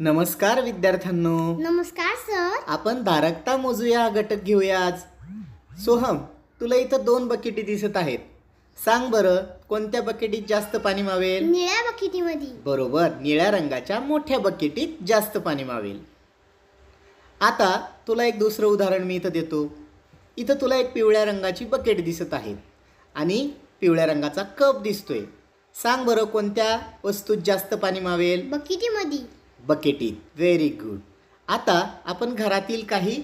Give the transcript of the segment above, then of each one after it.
नमस्कार विद्यार्थ्यांनो नमस्कार सर आपण धारकता मोजूया घटक घेऊया आज सोहम तुला इथं दोन बकेटी दिसत आहेत सांग बरं कोणत्या बकेटीत जास्त पाणी मावेल निळ्या बकेटीमध्ये बरोबर निळ्या रंगाच्या मोठ्या बकेटीत जास्त पाणी मावेल आता तुला एक दुसरं उदाहरण मी इथं देतो इथं तुला एक पिवळ्या रंगाची बकेट दिसत आहे आणि पिवळ्या रंगाचा कप दिसतोय सांग बरं कोणत्या वस्तूत जास्त पाणी मावेल बकेटीमध्ये बकेटीत व्हेरी गुड आता आपण घरातील काही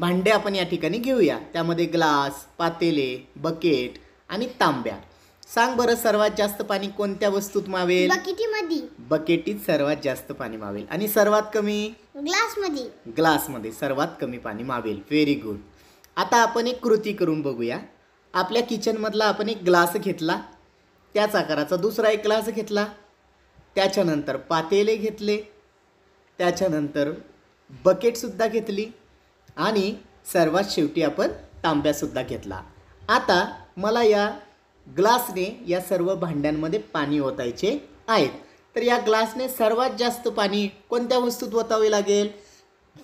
भांडे आपण या ठिकाणी घेऊया त्यामध्ये ग्लास पातेले बकेट आणि तांब्या सांग बरं सर्वात जास्त पाणी कोणत्या वस्तूत मावेल बकेटीमध्ये बकेटीत सर्वात जास्त पाणी मावेल आणि सर्वात कमी ग्लासमध्ये ग्लासमध्ये सर्वात कमी पाणी मावेल व्हेरी गुड आता आपण एक कृती करून बघूया आपल्या किचनमधला आपण एक ग्लास घेतला त्याच आकाराचा दुसरा एक ग्लास घेतला त्याच्यानंतर पातेले घेतले त्याच्यानंतर बकेटसुद्धा घेतली आणि सर्वात शेवटी आपण तांब्यासुद्धा घेतला आता मला या ग्लासने या सर्व भांड्यांमध्ये पाणी ओतायचे आहेत तर या ग्लासने सर्वात जास्त पाणी कोणत्या वस्तूत ओतावे लागेल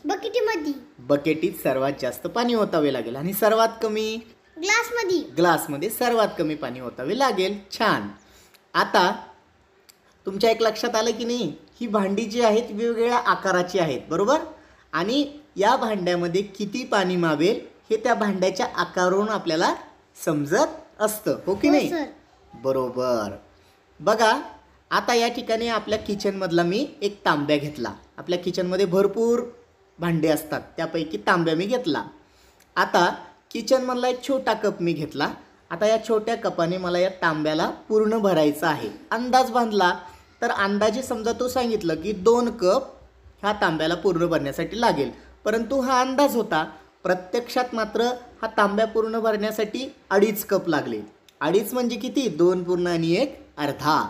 बकेटीमध्ये बकेटीत सर्वात जास्त पाणी ओतावे लागेल आणि सर्वात कमी ग्लासमध्ये ग्लासमध्ये सर्वात कमी पाणी ओतावे लागेल छान आता तुमच्या एक लक्षात आलं की नाही ही भांडी जी आहेत वेगवेगळ्या आकाराची आहेत बरोबर आणि या भांड्यामध्ये किती पाणी मावेल हे त्या भांड्याच्या आकारावरून आपल्याला समजत असतं हो की हो, नाही बरोबर बघा आता या ठिकाणी आपल्या किचनमधला मी एक तांब्या घेतला आपल्या किचनमध्ये भरपूर भांडे असतात त्यापैकी तांब्या मी घेतला आता किचनमधला एक छोटा कप मी घेतला आता या छोट्या कपाने मला या तांब्याला पूर्ण भरायचं आहे अंदाज बांधला तर अंदाजे समजा तो सांगितलं की दोन कप ह्या तांब्याला पूर्ण भरण्यासाठी लागेल परंतु हा अंदाज होता प्रत्यक्षात मात्र हा तांब्या पूर्ण भरण्यासाठी अडीच कप लागले अडीच म्हणजे किती दोन पूर्ण आणि एक अर्धा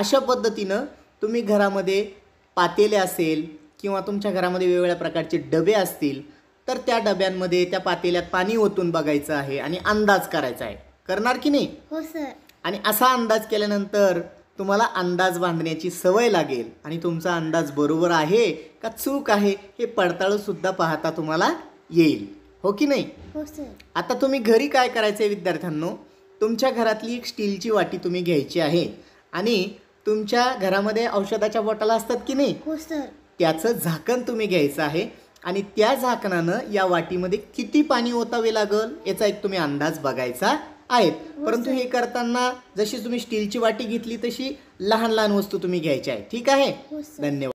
अशा पद्धतीनं तुम्ही घरामध्ये पातेले असेल किंवा तुमच्या घरामध्ये वेगवेगळ्या प्रकारचे डबे असतील तर त्या डब्यांमध्ये त्या पातेल्यात पाणी ओतून बघायचं आहे आणि अंदाज करायचा आहे करणार की नाही हो सर आणि असा अंदाज केल्यानंतर तुम्हाला अंदाज बांधण्याची सवय लागेल आणि तुमचा अंदाज बरोबर आहे का चूक आहे हे सुद्धा पाहता तुम्हाला येईल हो की नाही हो, आता तुम्ही घरी काय करायचं आहे विद्यार्थ्यांनो तुमच्या घरातली एक स्टीलची वाटी तुम्ही घ्यायची आहे आणि तुमच्या घरामध्ये औषधाच्या बॉटला असतात की नाही हो, त्याचं झाकण तुम्ही घ्यायचं आहे आणि त्या झाकणानं या वाटीमध्ये किती पाणी ओतावे लागल याचा एक तुम्ही अंदाज बघायचा आहेत हो, परंतु हे करताना जशी तुम्ही स्टीलची वाटी घेतली तशी लहान लहान वस्तू तुम्ही घ्यायच्या आहे ठीक आहे हो, धन्यवाद